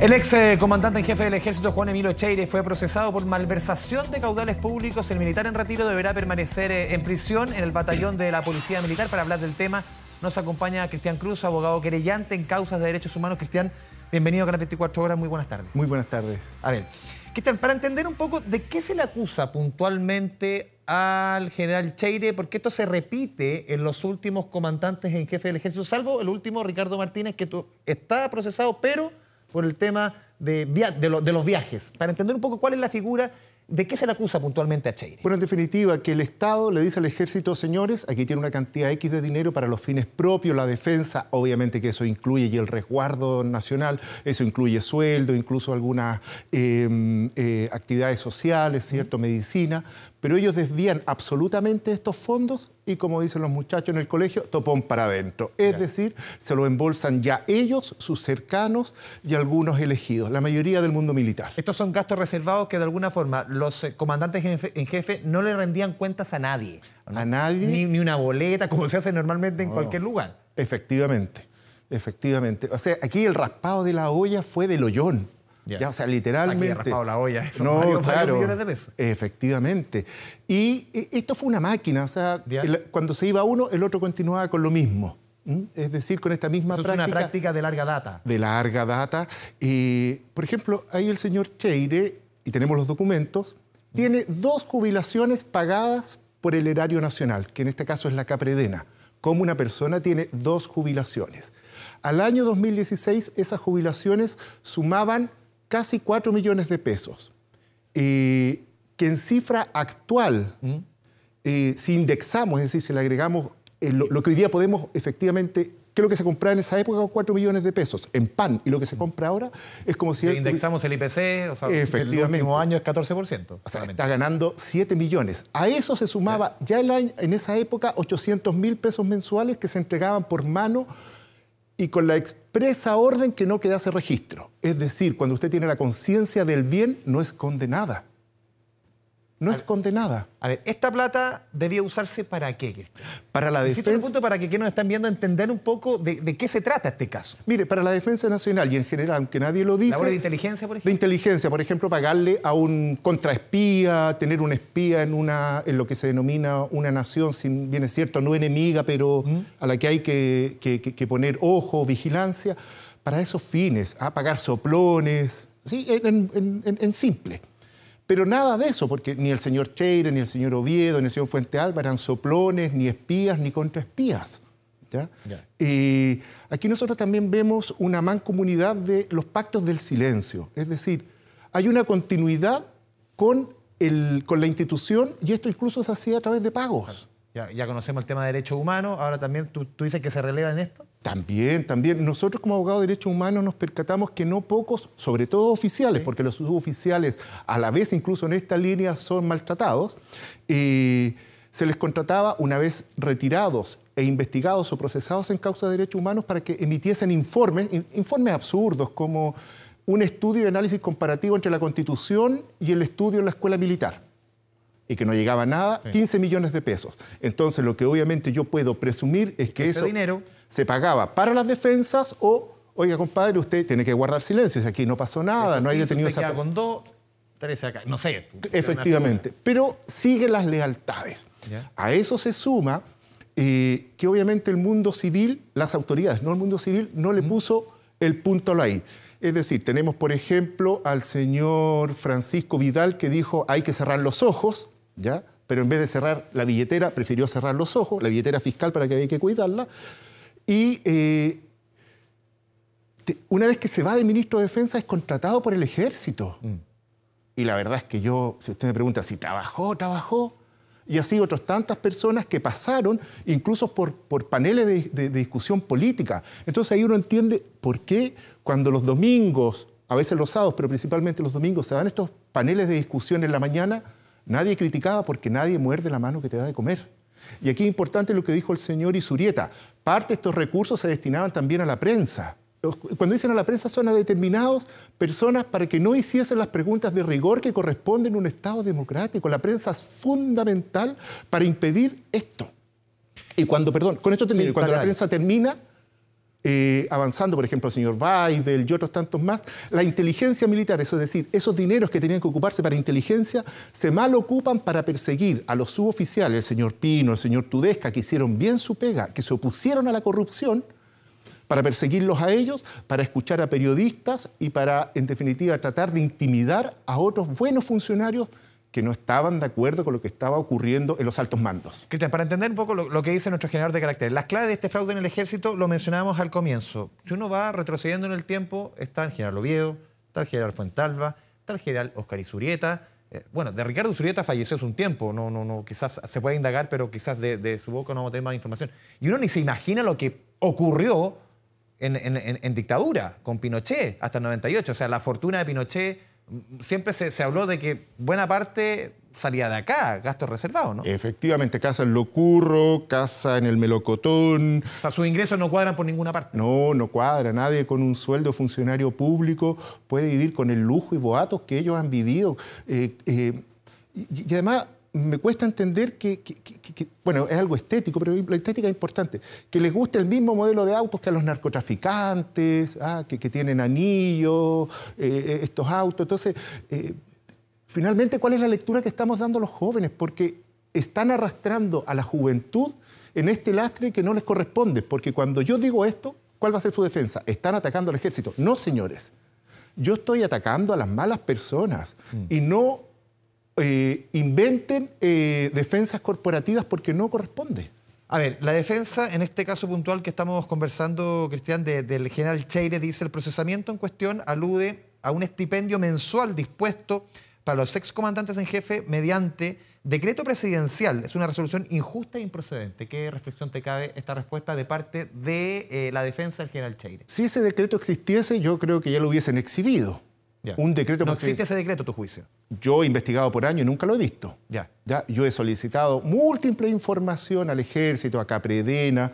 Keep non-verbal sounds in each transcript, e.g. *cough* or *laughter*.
El ex eh, comandante en jefe del ejército Juan Emilio Cheire fue procesado por malversación de caudales públicos. El militar en retiro deberá permanecer eh, en prisión en el batallón de la Policía Militar. Para hablar del tema nos acompaña Cristian Cruz, abogado querellante en causas de derechos humanos. Cristian, bienvenido a Canal 24 Horas. Muy buenas tardes. Muy buenas tardes. A ver, Cristian, para entender un poco de qué se le acusa puntualmente al general Cheire, porque esto se repite en los últimos comandantes en jefe del ejército, salvo el último Ricardo Martínez, que está procesado, pero por el tema de, los viajes, para entender un poco cuál es la figura ¿De qué se le acusa puntualmente a Cheire? Bueno, en definitiva, que el Estado le dice al ejército, señores, aquí tiene una cantidad X de dinero para los fines propios, la defensa, obviamente que eso incluye y el resguardo nacional, eso incluye sueldo, incluso algunas eh, eh, actividades sociales, ¿cierto? Medicina, pero ellos desvían absolutamente estos fondos y, como dicen los muchachos en el colegio, topón para adentro. Es decir, se lo embolsan ya ellos, sus cercanos y algunos elegidos, la mayoría del mundo militar. Estos son gastos reservados que de alguna forma los eh, comandantes en jefe no le rendían cuentas a nadie. A nadie. Ni, una boleta, como se hace normalmente en cualquier lugar. Efectivamente, efectivamente. O sea, aquí el raspado de la olla fue del hoyón o sea, literalmente. la olla, no, claro, Efectivamente. Y eh, esto fue una máquina, o sea, cuando se iba uno, el otro continuaba con lo mismo. Es decir, con esta misma práctica. Es una práctica de larga data. De larga data. Y, por ejemplo, ahí el señor Cheire, y tenemos los documentos, tiene dos jubilaciones pagadas por el erario nacional, que en este caso es la Capredena. Como una persona tiene dos jubilaciones. Al año 2016, esas jubilaciones sumaban casi 4 millones de pesos, eh, que en cifra actual, ¿Mm? eh, si indexamos, es decir, si le agregamos eh, lo, que hoy día podemos efectivamente, que lo que se compraba en esa época 4 millones de pesos en pan y lo que se ¿Mm? compra ahora es como si... indexamos el IPC, o sea, efectivamente, el mismo año es 14%. O está ganando 7 millones. A eso se sumaba ya en esa época 800 mil pesos mensuales que se entregaban por mano y con la expresa orden que no quedase registro. Es decir, cuando usted tiene la conciencia del bien, no esconde nada no es condenada. A ver, ¿esta plata debía usarse para qué, Para la defensa... un punto para que, que nos están viendo entender un poco de, qué se trata este caso. Mire, para la defensa nacional y en general, aunque nadie lo dice... ¿La de inteligencia, por ejemplo? De inteligencia, por ejemplo, pagarle a un contraespía, tener un espía en, una, en lo que se denomina una nación, bien es cierto, no enemiga, pero ¿Mm? a la que hay que, poner ojo, vigilancia, para esos fines, a pagar soplones, ¿sí? en simple. Pero nada de eso, porque ni el señor Cheire, ni el señor Oviedo, ni el señor Fuente Alba eran soplones, ni espías, ni contraespías. ¿ya? aquí nosotros también vemos una mancomunidad de los pactos del silencio, es decir, hay una continuidad con, el, con la institución y esto incluso se hacía a través de pagos. Ya, conocemos el tema de derechos humanos, ahora también tú, dices que se releva en esto. También, también. Nosotros como abogados de derechos humanos nos percatamos que no pocos, sobre todo oficiales, porque los suboficiales a la vez incluso en esta línea son maltratados, y se les contrataba una vez retirados e investigados o procesados en causa de derechos humanos para que emitiesen informes, informes absurdos como un estudio de análisis comparativo entre la Constitución y el estudio en la escuela militar y que no llegaba nada, 15 millones de pesos. Entonces, lo que obviamente yo puedo presumir es que Ese eso dinero... se pagaba para las defensas o, oiga, compadre, usted tiene que guardar silencio, si aquí no pasó nada, no hay detenidos... Esa... con dos, tres acá, no sé. Efectivamente, pero siguen las lealtades. A eso se suma eh, que obviamente el mundo civil, las autoridades, no el mundo civil, no le puso el punto a la I. Es decir, tenemos por ejemplo al señor Francisco Vidal que dijo hay que cerrar los ojos, pero en vez de cerrar la billetera, prefirió cerrar los ojos, la billetera fiscal para que había que cuidarla. Y eh, una vez que se va de ministro de Defensa es contratado por el ejército. Mm. Y la verdad es que yo, si usted me pregunta si trabajó, trabajó, y así otras tantas personas que pasaron incluso por, paneles de, de, discusión política. Entonces ahí uno entiende por qué cuando los domingos, a veces los sábados, pero principalmente los domingos, se dan estos paneles de discusión en la mañana, Nadie criticaba porque nadie muerde la mano que te da de comer. Y aquí es importante lo que dijo el señor Isurieta. Parte de estos recursos se destinaban también a la prensa. Cuando dicen a la prensa son a determinadas personas para que no hiciesen las preguntas de rigor que corresponden a un Estado democrático. La prensa es fundamental para impedir esto. Y cuando, perdón, con esto cuando la prensa termina, eh, avanzando, por ejemplo, el señor Weibel y otros tantos más, la inteligencia militar, es decir, esos dineros que tenían que ocuparse para inteligencia, se mal ocupan para perseguir a los suboficiales, el señor Pino, el señor Tudesca, que hicieron bien su pega, que se opusieron a la corrupción, para perseguirlos a ellos, para escuchar a periodistas y para, en definitiva, tratar de intimidar a otros buenos funcionarios que no estaban de acuerdo con lo que estaba ocurriendo en los altos mandos. Cristian, para entender un poco lo, que dice nuestro general de carácter, las claves de este fraude en el ejército lo mencionábamos al comienzo. Si uno va retrocediendo en el tiempo, está el general Oviedo, está el general Fuentalva, está el general Oscar Isurieta. Eh, bueno, de Ricardo Isurieta falleció hace un tiempo, no, no, no, quizás se puede indagar, pero quizás de, su boca no vamos a tener más información. Y uno ni se imagina lo que ocurrió en dictadura con Pinochet hasta el 98. O sea, la fortuna de Pinochet siempre se, habló de que buena parte salía de acá, gastos reservados, ¿no? Efectivamente, casa en curro casa en el Melocotón. O sea, sus ingresos no cuadran por ninguna parte. No, no cuadra. Nadie con un sueldo funcionario público puede vivir con el lujo y boatos que ellos han vivido. Eh, eh, y además me cuesta entender que, bueno, es algo estético, pero la estética es importante, que les guste el mismo modelo de autos que a los narcotraficantes, ah, que, tienen anillos, eh, eh, estos autos. Entonces, eh, finalmente, ¿cuál es la lectura que estamos dando a los jóvenes? Porque están arrastrando a la juventud en este lastre que no les corresponde, porque cuando yo digo esto, ¿cuál va a ser su defensa? ¿Están atacando al ejército? No, señores. Yo estoy atacando a las malas personas mm. y no eh, inventen eh, defensas corporativas porque no corresponde. A ver, la defensa, en este caso puntual que estamos conversando, Cristian, del general Cheire, dice el procesamiento en cuestión alude a un estipendio mensual dispuesto para los excomandantes en jefe mediante decreto presidencial. Es una resolución injusta e improcedente. ¿Qué reflexión te cabe esta respuesta de parte de eh, la defensa del general Cheire? Si ese decreto existiese, yo creo que ya lo hubiesen exhibido un decreto. No existe ese decreto, tu juicio. Yo he investigado por año y nunca lo he visto. Ya. Yo he solicitado múltiple información al ejército, a Capredena.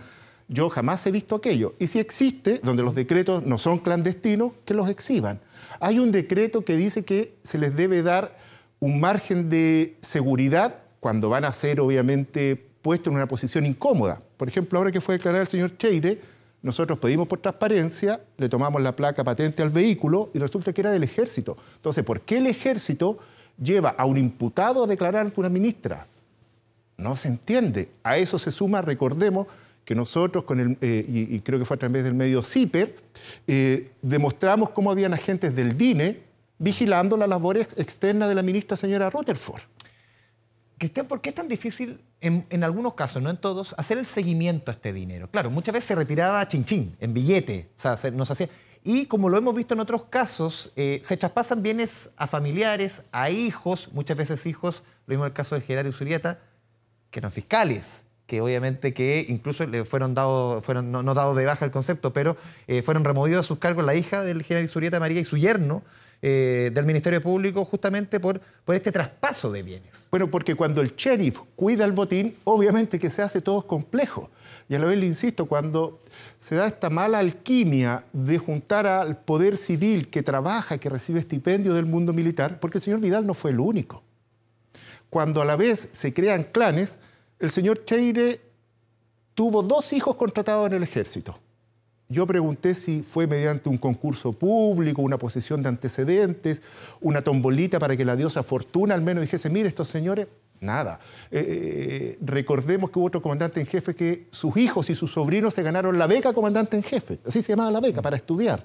Yo jamás he visto aquello. Y si existe, donde los decretos no son clandestinos, que los exhiban. Hay un decreto que dice que se les debe dar un margen de seguridad cuando van a ser, obviamente, puestos en una posición incómoda. Por ejemplo, ahora que fue declarado el señor Cheire, nosotros pedimos por transparencia, le tomamos la placa patente al vehículo y resulta que era del ejército. Entonces, ¿por qué el ejército lleva a un imputado a declarar ante una ministra? No se entiende. A eso se suma, recordemos, que nosotros, con el, eh, y, creo que fue a través del medio CIPER, eh, demostramos cómo habían agentes del DINE vigilando las labores externas de la ministra señora Rutherford. Cristian, ¿por qué es tan difícil, en, algunos casos, no en todos, hacer el seguimiento a este dinero? Claro, muchas veces se retiraba chinchín, en billete, o sea, nos hacía... Y como lo hemos visto en otros casos, eh, se traspasan bienes a familiares, a hijos, muchas veces hijos, lo mismo en el caso de Gerardo Usurieta, que eran fiscales, que obviamente que incluso le fueron dados, fueron, no, dado de baja el concepto, pero eh, fueron removidos a sus cargos la hija del general Isurieta María y su yerno, eh, del Ministerio Público justamente por, por este traspaso de bienes. Bueno, porque cuando el sheriff cuida el botín, obviamente que se hace todo complejo. Y a la vez le insisto, cuando se da esta mala alquimia de juntar al poder civil que trabaja, que recibe estipendio del mundo militar, porque el señor Vidal no fue el único. Cuando a la vez se crean clanes, el señor Cheire tuvo dos hijos contratados en el ejército. Yo pregunté si fue mediante un concurso público, una posición de antecedentes, una tombolita para que la diosa Fortuna al menos dijese, mire estos señores, nada. Eh, eh, eh, recordemos que hubo otro comandante en jefe que sus hijos y sus sobrinos se ganaron la beca comandante en jefe, así se llamaba la beca, para estudiar.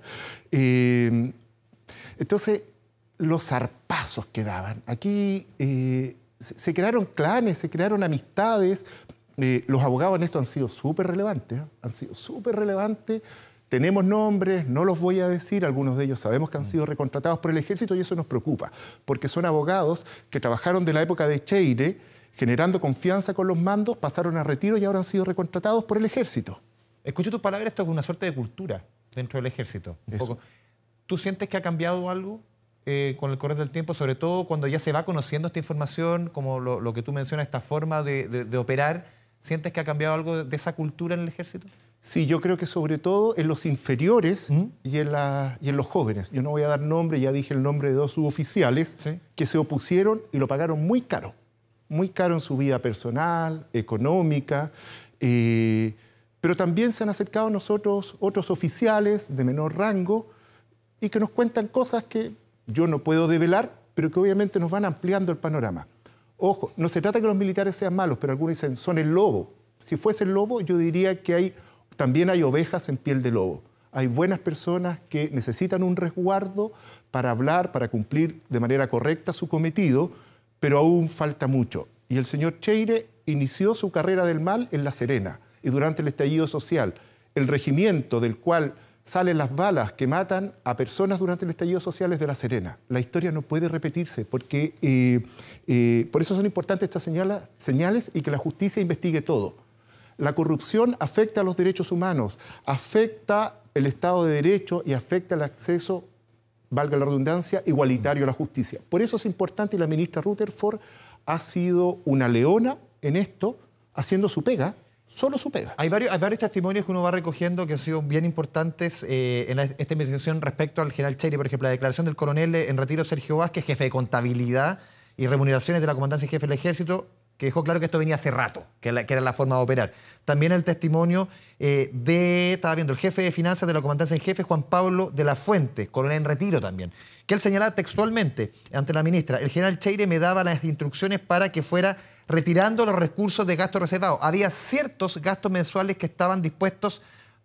entonces, los zarpazos que daban. Aquí se crearon clanes, se crearon amistades, eh, los abogados en esto han sido súper relevantes, ¿eh? han sido súper relevantes. Tenemos nombres, no los voy a decir, algunos de ellos sabemos que han sido recontratados por el ejército y eso nos preocupa, porque son abogados que trabajaron de la época de Cheire, generando confianza con los mandos, pasaron a retiro y ahora han sido recontratados por el ejército. Escucho tus palabras, esto es una suerte de cultura dentro del ejército. ¿Tú sientes que ha cambiado algo eh, con el correr del tiempo, sobre todo cuando ya se va conociendo esta información, como lo, que tú mencionas, esta forma de operar? ¿Sientes que ha cambiado algo de esa cultura en el ejército? Sí, yo creo que sobre todo en los inferiores ¿Mm? y, en los jóvenes. Yo no voy a dar nombre, ya dije el nombre de dos suboficiales que se opusieron y lo pagaron muy caro. Muy caro en su vida personal, económica. Eh, pero también se han acercado a nosotros otros oficiales de menor rango y que nos cuentan cosas que yo no puedo develar, pero que obviamente nos van ampliando el panorama. Ojo, no se trata que los militares sean malos, pero algunos dicen, son el lobo. Si fuese el lobo, yo diría que hay, también hay ovejas en piel de lobo. Hay buenas personas que necesitan un resguardo para hablar, para cumplir de manera correcta su cometido, pero aún falta mucho. Y el señor Cheire inició su carrera del mal en La Serena y durante el estallido social. El regimiento del cual salen las balas que matan a personas durante los estallido sociales de La Serena. La historia no puede repetirse, porque eh, eh, por eso son importantes estas señales y que la justicia investigue todo. La corrupción afecta a los derechos humanos, afecta el Estado de Derecho y afecta el acceso, valga la redundancia, igualitario a la justicia. Por eso es importante y la ministra Rutherford ha sido una leona en esto, haciendo su pega, solo su Hay varios, hay varios testimonios que uno va recogiendo que han sido bien importantes eh, en esta investigación respecto al general Cheire, por ejemplo, la declaración del coronel eh, en retiro Sergio Vázquez, jefe de contabilidad y remuneraciones de la comandancia y jefe del ejército, que dejó claro que esto venía hace rato, que, era la forma de operar. También el testimonio eh, de, estaba viendo, el jefe de finanzas de la comandancia en jefe, Juan Pablo de la Fuente, coronel en retiro también, que él señalaba textualmente ante la ministra, el general Cheire me daba las instrucciones para que fuera retirando los recursos de gasto reservado. Había ciertos gastos mensuales que estaban dispuestos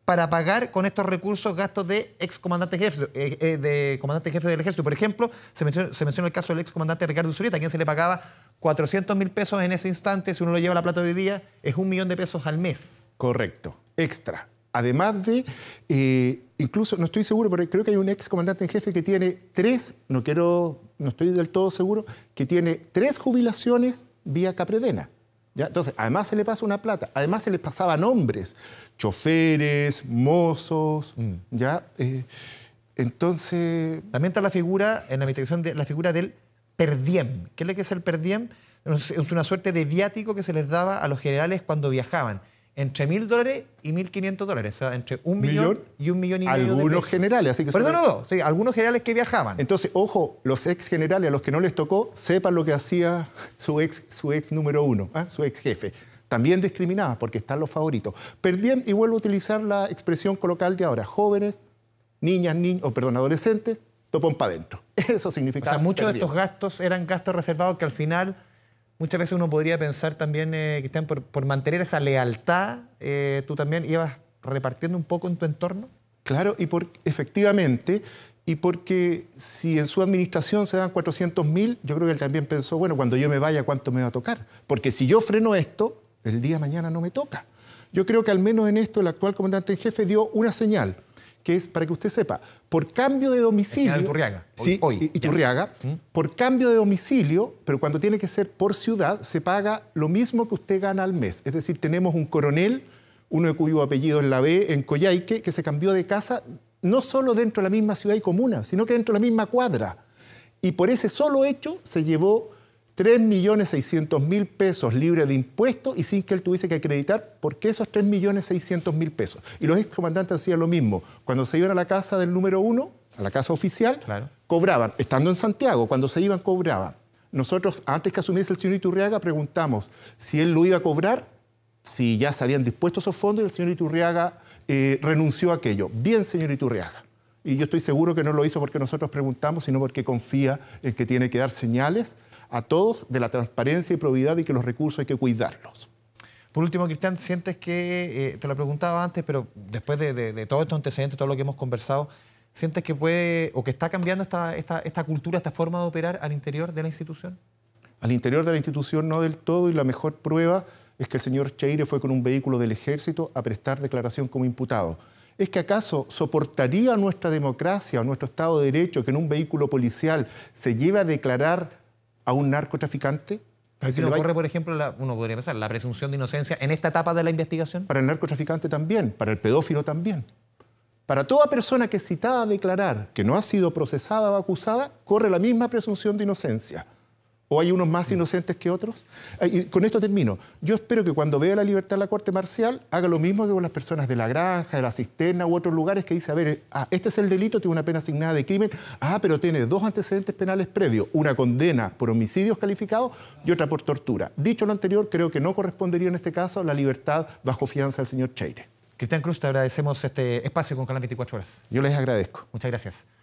para pagar con estos recursos gastos de excomandante jefe, eh, eh, de comandante jefe del ejército. Por ejemplo, se menciona, el caso del excomandante Ricardo Zurita, a quien se le pagaba 400 mil pesos en ese instante. Si uno lo lleva a la plata hoy día, es un millón de pesos al mes. Correcto, extra. Además de, eh, incluso, no estoy seguro, pero creo que hay un excomandante en jefe que tiene tres, no quiero, no estoy del todo seguro, que tiene tres jubilaciones vía Capredena. Entonces, además se le pasa una plata, además se les pasaban hombres, choferes, mozos, mm. ¿ya? Eh, entonces... También está la figura, en la investigación, de, la figura del perdiem. ¿Qué es lo que es el perdiem? Es una suerte de viático que se les daba a los generales cuando viajaban entre mil dólares y mil quinientos dólares, o sea, entre un millón, y un millón y medio. Algunos generales, así que. Perdón, no, sí, algunos generales que viajaban. Entonces, ojo, los ex generales a los que no les tocó, sepan lo que hacía su ex, su ex número uno, ¿ah? su ex jefe. También discriminaba porque están los favoritos. Perdían, y vuelvo a utilizar la expresión coloquial de ahora, jóvenes, niñas, niños, o oh, perdón, adolescentes, topon para adentro. *laughs* Eso significa. O sea, muchos de estos gastos eran gastos reservados que al final Muchas veces uno podría pensar también, que eh, Cristian, por, mantener esa lealtad, eh, tú también ibas repartiendo un poco en tu entorno. Claro, y por, efectivamente, y porque si en su administración se dan 400 mil, yo creo que él también pensó, bueno, cuando yo me vaya, ¿cuánto me va a tocar? Porque si yo freno esto, el día mañana no me toca. Yo creo que al menos en esto el actual comandante en jefe dio una señal que es, para que usted sepa, por cambio de domicilio... sí, hoy. Y, Turriaga, ¿Mm? por cambio de domicilio, pero cuando tiene que ser por ciudad, se paga lo mismo que usted gana al mes. Es decir, tenemos un coronel, uno de cuyo apellido es la B, en Coyhaique, que se cambió de casa no solo dentro de la misma ciudad y comuna, sino que dentro de la misma cuadra. Y por ese solo hecho se llevó 3.600.000 pesos libres de impuestos y sin que él tuviese que acreditar por qué esos 3.600.000 pesos. Y los excomandantes hacían lo mismo. Cuando se iban a la casa del número uno, a la casa oficial, cobraban. Estando en Santiago, cuando se iban, cobraban. Nosotros, antes que asumiese el señor Iturriaga, preguntamos si él lo iba a cobrar, si ya se habían dispuesto esos fondos y el señor Iturriaga eh, renunció a aquello. Bien, señor Iturriaga. Y yo estoy seguro que no lo hizo porque nosotros preguntamos, sino porque confía en que tiene que dar señales a todos de la transparencia y probidad y que los recursos hay que cuidarlos. Por último, Cristian, sientes que, eh, te lo preguntaba antes, pero después de, todo estos antecedentes, todo lo que hemos conversado, ¿sientes que puede o que está cambiando esta, esta cultura, esta forma de operar al interior de la institución? Al interior de la institución no del todo y la mejor prueba es que el señor Cheire fue con un vehículo del ejército a prestar declaración como imputado. ¿Es que acaso soportaría nuestra democracia o nuestro Estado de Derecho que en un vehículo policial se lleve a declarar a un narcotraficante. por ejemplo, la, uno podría pensar, la presunción de inocencia en esta etapa de la investigación? Para el narcotraficante también, para el pedófilo también. Para toda persona que es citada a declarar que no ha sido procesada o acusada, corre la misma presunción de inocencia. ¿O hay unos más inocentes que otros? Eh, y con esto termino. Yo espero que cuando vea la libertad de la Corte Marcial haga lo mismo que con las personas de la granja, de la cisterna u otros lugares que dice, a ver, eh, ah, este es el delito, tiene una pena asignada de crimen, ah, pero tiene dos antecedentes penales previos, una condena por homicidios calificados y otra por tortura. Dicho lo anterior, creo que no correspondería en este caso la libertad bajo fianza del señor Cheire. Cristian Cruz, te agradecemos este espacio con Canal 24 Horas. Yo les agradezco. Muchas gracias.